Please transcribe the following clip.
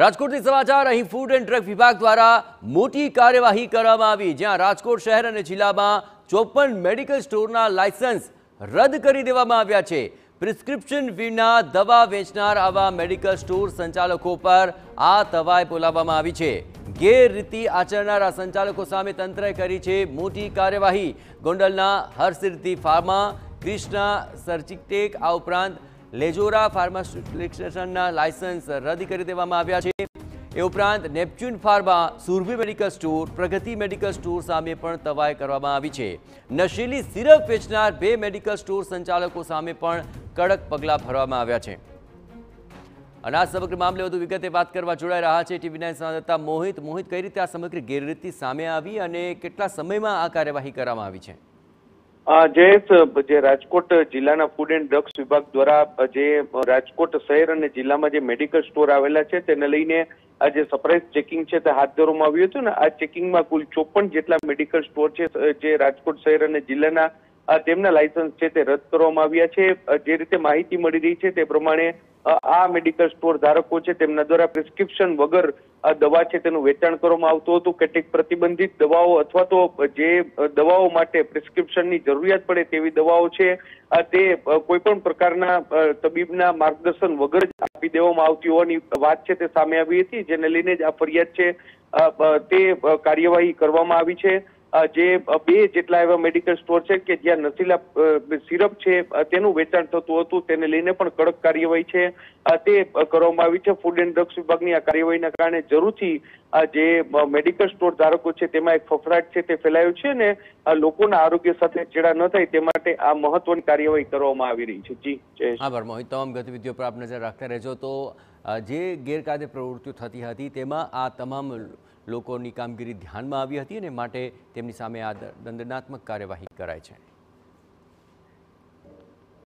રાજકોટથી સમાચાર અહીં ફૂડ એન્ડ ડ્રગ વિભાગ દ્વારા મોટી કાર્યવાહી કરવામાં આવી જ્યાં રાજકોટ શહેર અને જિલ્લામાં ચોપન મેડિકલ સ્ટોરના લાયસન્સ રદ કરી દેવામાં આવ્યા છે પ્રિસ્ક્રિપ્શન વિના દવા વેચનાર આવા મેડિકલ સ્ટોર સંચાલકો પર આ તવાય બોલાવવામાં આવી છે ગેરરીતિ આચરનાર આ સંચાલકો સામે તંત્રએ કરી છે મોટી કાર્યવાહી ગોંડલના હરસિદ્ધિ ફાર્મા ક્રિષ્ના સર્જિકટેક આ ઉપરાંત લેજોરા ફાર્માસ્યુટિક્સના લાયસન્સ રદ કરી દેવામાં આવ્યા છે એ ઉપરાંત Neptune Pharma Surabhi medical store Pragati medical store સામે પણ તવાઈ કરવામાં આવી છે નશીલી સિરપ વેચનાર બે મેડિકલ સ્ટોર સંચાલકો સામે પણ કડક પગલાં ભરવામાં આવ્યા છે અને આ સમગ્ર મામલે વધુ વિગતે વાત કરવા જોડાઈ રહ્યા છે ટીવી નાઇન સંવાદદાતા મોહિત મોહિત કઈ રીતે આ સમગ્ર ગેરરીતિ સામે આવી અને કેટલા સમયમાં આ કાર્યવાહી કરવામાં આવી છે જયેશ જે રાજકોટ જિલ્લાના ફૂડ એન્ડ ડ્રગ્સ વિભાગ દ્વારા જે રાજકોટ શહેર અને જિલ્લામાં જે મેડિકલ સ્ટોર આવેલા છે તેને લઈને આ જે સરપ્રાઇઝ ચેકિંગ છે તે હાથ ધરવામાં આવ્યું હતું ને આ ચેકિંગમાં કુલ ચોપન જેટલા મેડિકલ સ્ટોર છે જે રાજકોટ શહેર અને જિલ્લાના તેમના લાયસન્સ છે તે રદ કરવામાં આવ્યા છે જે રીતે માહિતી મળી રહી છે તે પ્રમાણે આ મેડિકલ સ્ટોર ધારકો છે તેમના દ્વારા પ્રિસ્ક્રિપ્શન વગર આ દવા છે તેનું વેચાણ કરવામાં આવતું હતું કેટલીક પ્રતિબંધિત દવાઓ અથવા તો જે દવાઓ માટે પ્રિસ્ક્રિપ્શનની જરૂરિયાત પડે તેવી દવાઓ છે તે કોઈ પણ પ્રકારના તબીબના માર્ગદર્શન વગર જ આપી દેવામાં આવતી હોવાની વાત છે તે સામે આવી હતી જેને લઈને જ આ ફરિયાદ છે તે કાર્યવાહી કરવામાં આવી છે જે બે જેટલા એવા મેડિકલ સ્ટોર છે કે જ્યાં નશીલા સિરપ છે તેનું વેચાણ થતું હતું તેને લઈને પણ કડક કાર્યવાહી છે તે કરવામાં આવી છે ફૂડ એન્ડ ડ્રગ્સ વિભાગની આ કાર્યવાહીના કારણે જરૂરથી જે મેડિકલ સ્ટોર ધારકો છે તેમાં એક ફફડાટ છે તે ફેલાયો છે અને લોકોના આરોગ્ય સાથે ચેડા ન થાય તે માટે આ મહત્વની કાર્યવાહી કરવામાં આવી રહી છે જી આભાર મોહિત તમામ ગતિવિધિઓ પર આપ નજર રાખતા રહેજો તો જે ગેરકાયદે પ્રવૃત્તિઓ થતી હતી તેમાં આ તમામ લોકોની કામગીરી ધ્યાનમાં આવી હતી અને માટે તેમની સામે આ દંડનાત્મક કાર્યવાહી કરાઈ છે